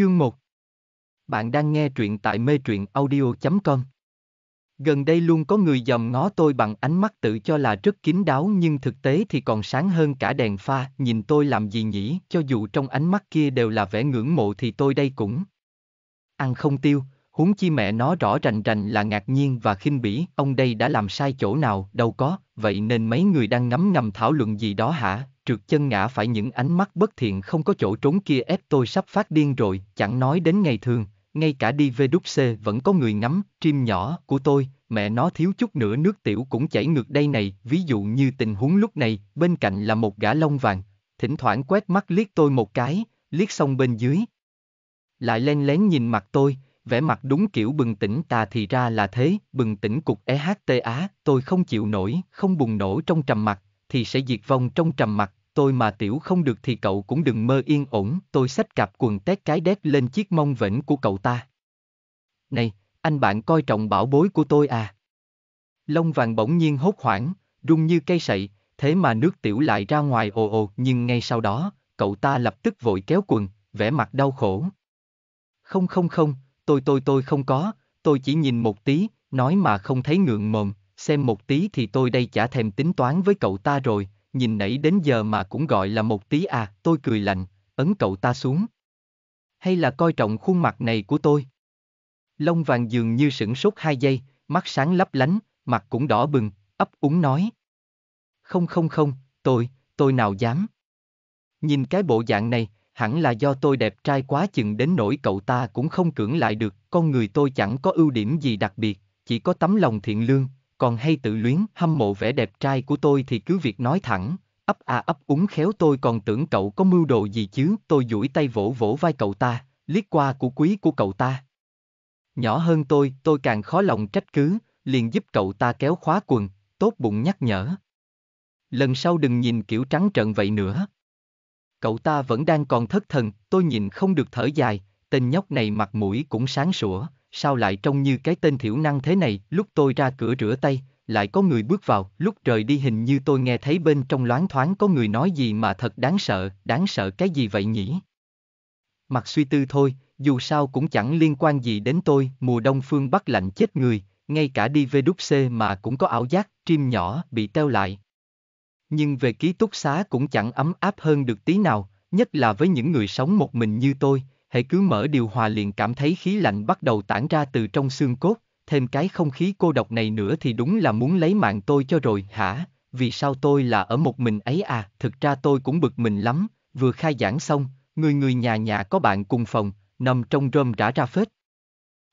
Chương 1 Bạn đang nghe truyện tại mê truyện audio.com Gần đây luôn có người dòm ngó tôi bằng ánh mắt tự cho là rất kín đáo nhưng thực tế thì còn sáng hơn cả đèn pha, nhìn tôi làm gì nhỉ, cho dù trong ánh mắt kia đều là vẻ ngưỡng mộ thì tôi đây cũng ăn không tiêu, huống chi mẹ nó rõ rành rành là ngạc nhiên và khinh bỉ, ông đây đã làm sai chỗ nào, đâu có, vậy nên mấy người đang ngấm ngầm thảo luận gì đó hả, trượt chân ngã phải những ánh mắt bất thiện không có chỗ trốn kia ép tôi sắp phát điên rồi, chẳng nói đến ngày thường, ngay cả đi về đúc xe vẫn có người ngắm, trim nhỏ của tôi, mẹ nó thiếu chút nữa nước tiểu cũng chảy ngược đây này, ví dụ như tình huống lúc này, bên cạnh là một gã lông vàng, thỉnh thoảng quét mắt liếc tôi một cái, liếc xong bên dưới. Lại len lén nhìn mặt tôi, vẻ mặt đúng kiểu bừng tỉnh tà thì ra là thế, bừng tỉnh cục EHTA, tôi không chịu nổi, không bùng nổ trong trầm mặt, thì sẽ diệt vong trong trầm mặt, tôi mà tiểu không được thì cậu cũng đừng mơ yên ổn, tôi xách cặp quần tét cái đét lên chiếc mông vĩnh của cậu ta. Này, anh bạn coi trọng bảo bối của tôi à? Lông vàng bỗng nhiên hốt hoảng, rung như cây sậy, thế mà nước tiểu lại ra ngoài ồ ồ, nhưng ngay sau đó, cậu ta lập tức vội kéo quần, vẻ mặt đau khổ. Không không không, tôi tôi tôi không có, tôi chỉ nhìn một tí, nói mà không thấy ngượng mồm, xem một tí thì tôi đây chả thèm tính toán với cậu ta rồi, nhìn nãy đến giờ mà cũng gọi là một tí à, tôi cười lạnh, ấn cậu ta xuống. Hay là coi trọng khuôn mặt này của tôi? Lông vàng dường như sửng sốt hai giây, mắt sáng lấp lánh, mặt cũng đỏ bừng, ấp úng nói. Không không không, tôi, tôi nào dám. Nhìn cái bộ dạng này, hẳn là do tôi đẹp trai quá chừng đến nỗi cậu ta cũng không cưỡng lại được, con người tôi chẳng có ưu điểm gì đặc biệt, chỉ có tấm lòng thiện lương, còn hay tự luyến, hâm mộ vẻ đẹp trai của tôi thì cứ việc nói thẳng, ấp à ấp úng khéo tôi còn tưởng cậu có mưu đồ gì chứ, tôi duỗi tay vỗ vỗ vai cậu ta, liếc qua của quý của cậu ta. Nhỏ hơn tôi, tôi càng khó lòng trách cứ, liền giúp cậu ta kéo khóa quần, tốt bụng nhắc nhở. Lần sau đừng nhìn kiểu trắng trợn vậy nữa. Cậu ta vẫn đang còn thất thần, tôi nhìn không được thở dài, tên nhóc này mặt mũi cũng sáng sủa, sao lại trông như cái tên thiểu năng thế này, lúc tôi ra cửa rửa tay, lại có người bước vào, lúc rời đi hình như tôi nghe thấy bên trong loáng thoáng có người nói gì mà thật đáng sợ, đáng sợ cái gì vậy nhỉ? Mặt suy tư thôi, dù sao cũng chẳng liên quan gì đến tôi, mùa đông phương Bắc lạnh chết người, ngay cả đi về đúc xê mà cũng có ảo giác, chim nhỏ bị teo lại. Nhưng về ký túc xá cũng chẳng ấm áp hơn được tí nào, nhất là với những người sống một mình như tôi, hệ cứ mở điều hòa liền cảm thấy khí lạnh bắt đầu tản ra từ trong xương cốt, thêm cái không khí cô độc này nữa thì đúng là muốn lấy mạng tôi cho rồi hả, vì sao tôi là ở một mình ấy à, thực ra tôi cũng bực mình lắm, vừa khai giảng xong, người người nhà nhà có bạn cùng phòng, nằm trong rơm rã ra phết.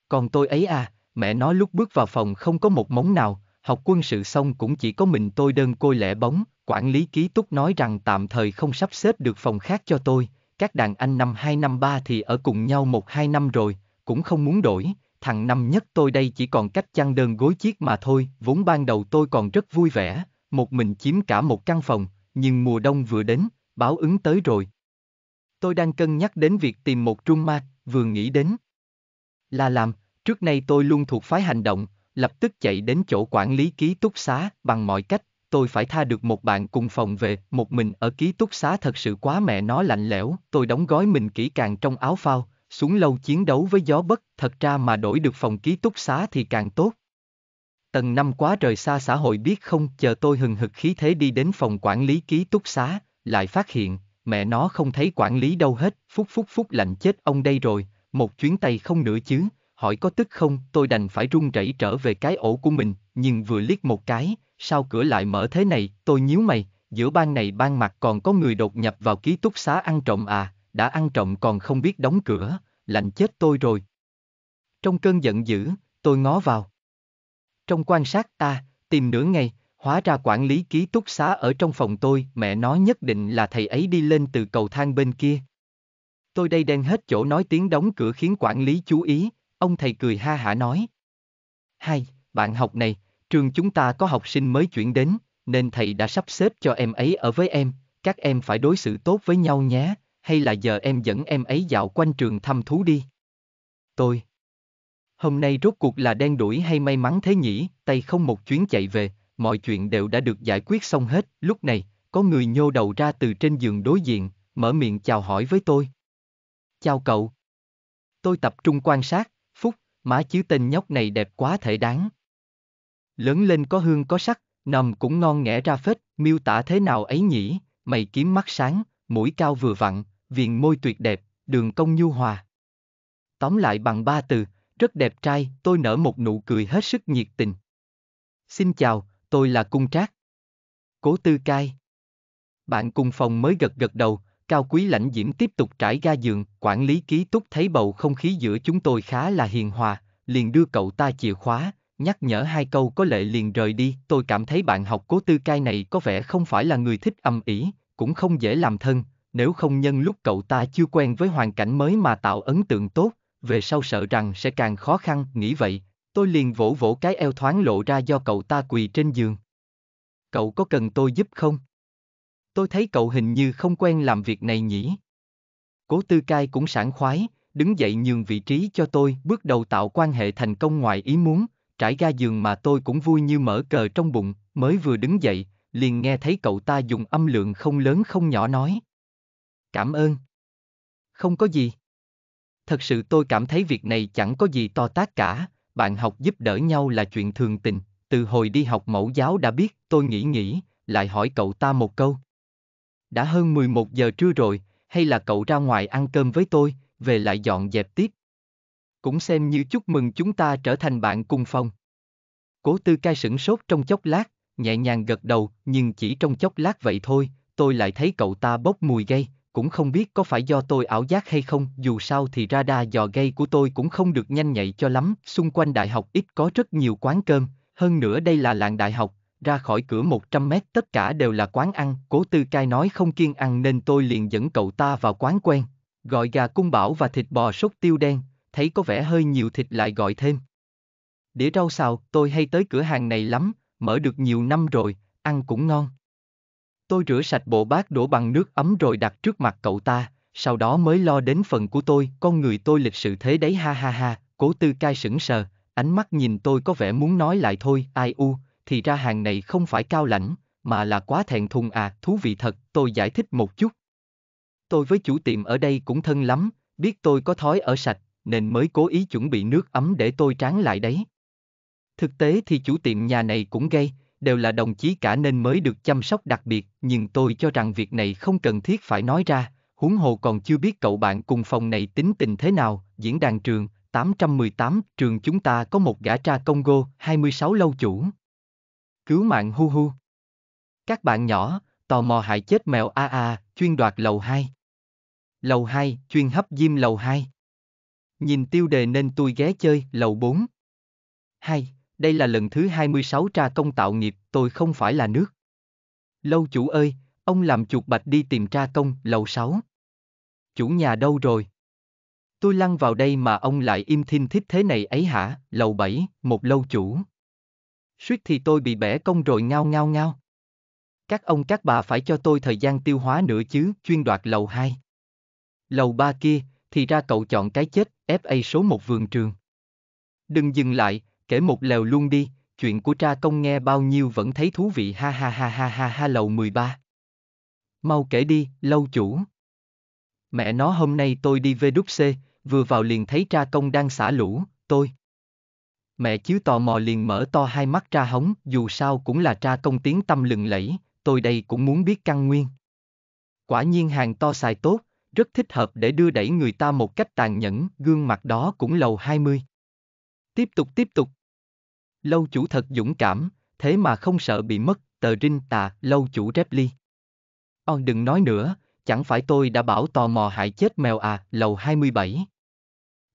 Còn tôi ấy à, mẹ nói lúc bước vào phòng không có một móng nào, học quân sự xong cũng chỉ có mình tôi đơn côi lẻ bóng, quản lý ký túc nói rằng tạm thời không sắp xếp được phòng khác cho tôi, các đàn anh năm 2 năm 3 thì ở cùng nhau một hai năm rồi, cũng không muốn đổi, thằng năm nhất tôi đây chỉ còn cách chăn đơn gối chiếc mà thôi, vốn ban đầu tôi còn rất vui vẻ, một mình chiếm cả một căn phòng, nhưng mùa đông vừa đến, báo ứng tới rồi. Tôi đang cân nhắc đến việc tìm một trung ma, vừa nghĩ đến. Là làm, trước nay tôi luôn thuộc phái hành động, lập tức chạy đến chỗ quản lý ký túc xá bằng mọi cách, tôi phải tha được một bạn cùng phòng về, một mình ở ký túc xá thật sự quá mẹ nó lạnh lẽo, tôi đóng gói mình kỹ càng trong áo phao, xuống lâu chiến đấu với gió bất, thật ra mà đổi được phòng ký túc xá thì càng tốt. Tầng năm quá trời xa xã hội biết không, chờ tôi hừng hực khí thế đi đến phòng quản lý ký túc xá, lại phát hiện, mẹ nó không thấy quản lý đâu hết, phúc phúc phúc lạnh chết ông đây rồi, một chuyến tay không nữa chứ, hỏi có tức không, tôi đành phải run rẩy trở về cái ổ của mình, nhưng vừa liếc một cái, sao cửa lại mở thế này, tôi nhíu mày, giữa ban này ban mặt còn có người đột nhập vào ký túc xá ăn trộm à, đã ăn trộm còn không biết đóng cửa, lạnh chết tôi rồi. Trong cơn giận dữ, tôi ngó vào. Trong quan sát ta, à, tìm nửa ngày, hóa ra quản lý ký túc xá ở trong phòng tôi, mẹ nó nhất định là thầy ấy đi lên từ cầu thang bên kia. Tôi đây đen hết chỗ nói tiếng đóng cửa khiến quản lý chú ý, ông thầy cười ha hả nói. Hai, bạn học này, Trường chúng ta có học sinh mới chuyển đến, nên thầy đã sắp xếp cho em ấy ở với em, các em phải đối xử tốt với nhau nhé, hay là giờ em dẫn em ấy dạo quanh trường thăm thú đi. Tôi. Hôm nay rốt cuộc là đen đuổi hay may mắn thế nhỉ, tay không một chuyến chạy về, mọi chuyện đều đã được giải quyết xong hết, lúc này, có người nhô đầu ra từ trên giường đối diện, mở miệng chào hỏi với tôi. Chào cậu. Tôi tập trung quan sát, Phúc, má chứ tên nhóc này đẹp quá thể đáng, lớn lên có hương có sắc, nằm cũng ngon nghẽ ra phết, miêu tả thế nào ấy nhỉ, mày kiếm mắt sáng, mũi cao vừa vặn, viền môi tuyệt đẹp, đường công nhu hòa. Tóm lại bằng ba từ, rất đẹp trai, tôi nở một nụ cười hết sức nhiệt tình. Xin chào, tôi là Cung Trác. Cố Tư Cai. Bạn cùng phòng mới gật gật đầu, Cao Quý Lãnh Diễm tiếp tục trải ga giường, quản lý ký túc thấy bầu không khí giữa chúng tôi khá là hiền hòa, liền đưa cậu ta chìa khóa, nhắc nhở hai câu có lệ liền rời đi. Tôi cảm thấy bạn học cố tư cai này có vẻ không phải là người thích âm ỉ, cũng không dễ làm thân, nếu không nhân lúc cậu ta chưa quen với hoàn cảnh mới mà tạo ấn tượng tốt, về sau sợ rằng sẽ càng khó khăn, nghĩ vậy, tôi liền vỗ vỗ cái eo thoáng lộ ra do cậu ta quỳ trên giường. Cậu có cần tôi giúp không? Tôi thấy cậu hình như không quen làm việc này nhỉ. Cố tư cai cũng sảng khoái, đứng dậy nhường vị trí cho tôi, bước đầu tạo quan hệ thành công ngoài ý muốn, trải ga giường mà tôi cũng vui như mở cờ trong bụng, mới vừa đứng dậy, liền nghe thấy cậu ta dùng âm lượng không lớn không nhỏ nói. Cảm ơn. Không có gì. Thật sự tôi cảm thấy việc này chẳng có gì to tác cả, bạn học giúp đỡ nhau là chuyện thường tình, từ hồi đi học mẫu giáo đã biết, tôi nghĩ nghĩ, lại hỏi cậu ta một câu. Đã hơn 11 giờ trưa rồi, hay là cậu ra ngoài ăn cơm với tôi, về lại dọn dẹp tiếp, cũng xem như chúc mừng chúng ta trở thành bạn cùng phòng. Cố tư cai sửng sốt trong chốc lát, nhẹ nhàng gật đầu, nhưng chỉ trong chốc lát vậy thôi, tôi lại thấy cậu ta bốc mùi gây, cũng không biết có phải do tôi ảo giác hay không, dù sao thì radar dò gây của tôi cũng không được nhanh nhạy cho lắm, xung quanh đại học ít có rất nhiều quán cơm, hơn nữa đây là làng đại học, ra khỏi cửa 100 mét tất cả đều là quán ăn, cố tư cai nói không kiên ăn nên tôi liền dẫn cậu ta vào quán quen, gọi gà cung bảo và thịt bò sốt tiêu đen, thấy có vẻ hơi nhiều thịt lại gọi thêm. Đĩa rau xào, tôi hay tới cửa hàng này lắm, mở được nhiều năm rồi, ăn cũng ngon. Tôi rửa sạch bộ bát đổ bằng nước ấm rồi đặt trước mặt cậu ta, sau đó mới lo đến phần của tôi, con người tôi lịch sự thế đấy ha ha ha, cố tư cai sững sờ, ánh mắt nhìn tôi có vẻ muốn nói lại thôi, ai u, thì ra hàng này không phải cao lãnh, mà là quá thẹn thùng à, thú vị thật, tôi giải thích một chút. Tôi với chủ tiệm ở đây cũng thân lắm, biết tôi có thói ở sạch, nên mới cố ý chuẩn bị nước ấm để tôi tráng lại đấy. Thực tế thì chủ tiệm nhà này cũng gây, đều là đồng chí cả nên mới được chăm sóc đặc biệt, nhưng tôi cho rằng việc này không cần thiết phải nói ra, huống hồ còn chưa biết cậu bạn cùng phòng này tính tình thế nào, diễn đàn trường, 818, trường chúng ta có một gã tra Congo, 26 lâu chủ. Cứu mạng hu hu. Các bạn nhỏ, tò mò hại chết mèo a a, chuyên đoạt lầu 2. Lầu 2, chuyên hấp diêm lầu 2. Nhìn tiêu đề nên tôi ghé chơi, lầu 4. 2. Đây là lần thứ 26 tra công tạo nghiệp, tôi không phải là nước. Lâu chủ ơi, ông làm chuột bạch đi tìm tra công, lầu 6. Chủ nhà đâu rồi? Tôi lăn vào đây mà ông lại im thin thít thế này ấy hả, lầu 7, một lâu chủ. Suýt thì tôi bị bẻ công rồi ngao ngao ngao. Các ông các bà phải cho tôi thời gian tiêu hóa nữa chứ, chuyên đoạt lầu 2. Lầu 3 kia, thì ra cậu chọn cái chết, FA số một vườn trường. Đừng dừng lại, kể một lèo luôn đi, chuyện của cha công nghe bao nhiêu vẫn thấy thú vị ha ha ha ha ha ha lầu 13. Mau kể đi, lâu chủ. Mẹ nó hôm nay tôi đi về đúc VWC, vừa vào liền thấy cha công đang xả lũ, tôi. Mẹ chiếu tò mò liền mở to hai mắt ra hóng, dù sao cũng là cha công tiếng tâm lừng lẫy, tôi đây cũng muốn biết căn nguyên. Quả nhiên hàng to xài tốt, rất thích hợp để đưa đẩy người ta một cách tàn nhẫn, gương mặt đó cũng lầu 20. Tiếp tục tiếp tục. Lâu chủ thật dũng cảm, thế mà không sợ bị mất, tờ rinh tà, lâu chủ rép ly. Ông đừng nói nữa, chẳng phải tôi đã bảo tò mò hại chết mèo à, lầu 27.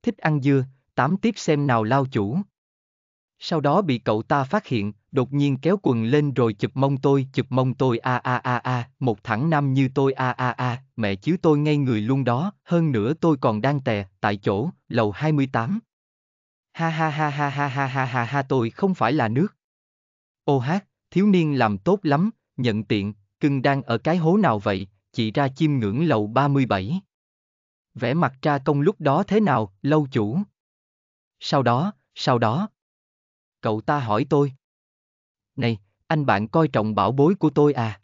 Thích ăn dưa, tám tiếp xem nào lao chủ. Sau đó bị cậu ta phát hiện, đột nhiên kéo quần lên rồi chụp mông tôi, chụp mông tôi a a a a, một thẳng nam như tôi a a a, mẹ chứ tôi ngay người luôn đó, hơn nữa tôi còn đang tè, tại chỗ, lầu 28. Ha ha ha ha ha ha ha ha ha tôi không phải là nước. Ô hát, thiếu niên làm tốt lắm, nhận tiện, cưng đang ở cái hố nào vậy, chị ra chim ngưỡng lầu 37. Vẽ mặt ra công lúc đó thế nào, lâu chủ. Sau đó, sau đó. Cậu ta hỏi tôi này, anh bạn coi trọng bảo bối của tôi à?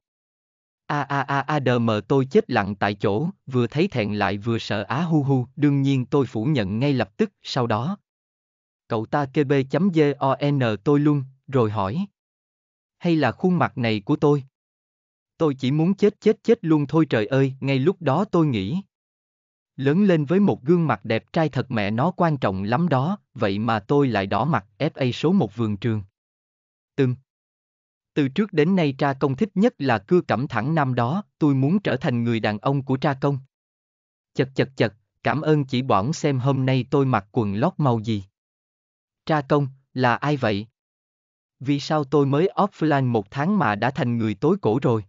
A a a a đm tôi chết lặng tại chỗ, vừa thấy thẹn lại vừa sợ á hu hu, đương nhiên tôi phủ nhận ngay lập tức, sau đó. Cậu ta kb chấm o n tôi luôn, rồi hỏi. Hay là khuôn mặt này của tôi? Tôi chỉ muốn chết chết chết luôn thôi trời ơi, ngay lúc đó tôi nghĩ. Lớn lên với một gương mặt đẹp trai thật mẹ nó quan trọng lắm đó, vậy mà tôi lại đỏ mặt FA số một vườn trường. Từng. Từ trước đến nay tra công thích nhất là cưa cẩm thẳng nam đó, tôi muốn trở thành người đàn ông của tra công. Chật chật chật, cảm ơn chỉ bọn xem hôm nay tôi mặc quần lót màu gì. Tra công, là ai vậy? Vì sao tôi mới offline một tháng mà đã thành người tối cổ rồi?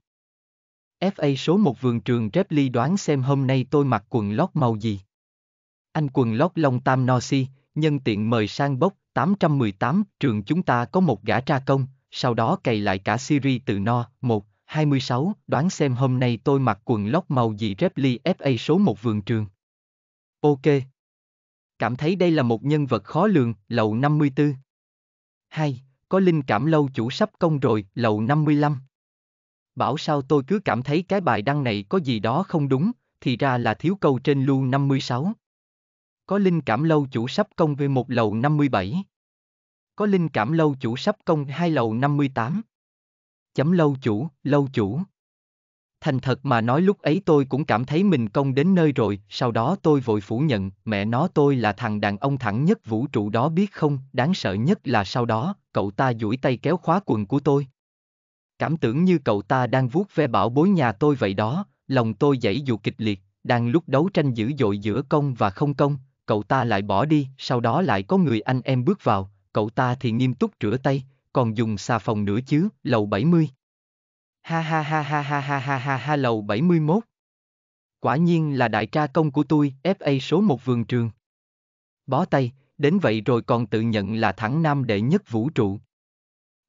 FA số 1 vườn trường Reply đoán xem hôm nay tôi mặc quần lót màu gì. Anh quần lót Long tam no si, nhân tiện mời sang bốc 818, trường chúng ta có một gã tra công, sau đó cày lại cả series từ no, 1, 26, đoán xem hôm nay tôi mặc quần lót màu gì Reply FA số 1 vườn trường. Ok. Cảm thấy đây là một nhân vật khó lường, lầu 54. 2. Có linh cảm lâu chủ sắp công rồi, lầu 55. Bảo sao tôi cứ cảm thấy cái bài đăng này có gì đó không đúng, thì ra là thiếu câu trên lưu 56. Có linh cảm lâu chủ sắp công về một lầu 57 có linh cảm lâu chủ sắp công hai lầu 58. Chấm lâu chủ, lâu chủ. Thành thật mà nói lúc ấy tôi cũng cảm thấy mình công đến nơi rồi, sau đó tôi vội phủ nhận, mẹ nó tôi là thằng đàn ông thẳng nhất vũ trụ đó biết không, đáng sợ nhất là sau đó, cậu ta duỗi tay kéo khóa quần của tôi. Cảm tưởng như cậu ta đang vuốt ve bảo bối nhà tôi vậy đó, lòng tôi dãy dù kịch liệt, đang lúc đấu tranh dữ dội giữa công và không công, cậu ta lại bỏ đi, sau đó lại có người anh em bước vào, cậu ta thì nghiêm túc rửa tay, còn dùng xà phòng nữa chứ, lầu 70. Ha ha ha ha ha ha ha ha ha lầu 71. Quả nhiên là đại tra công của tôi, FA số 1 vườn trường. Bó tay, đến vậy rồi còn tự nhận là thẳng nam đệ nhất vũ trụ.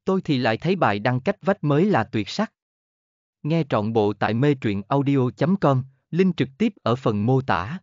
Tôi thì lại thấy bài đăng cách vách mới là tuyệt sắc. Nghe trọn bộ tại mê truyện audio.com, link trực tiếp ở phần mô tả.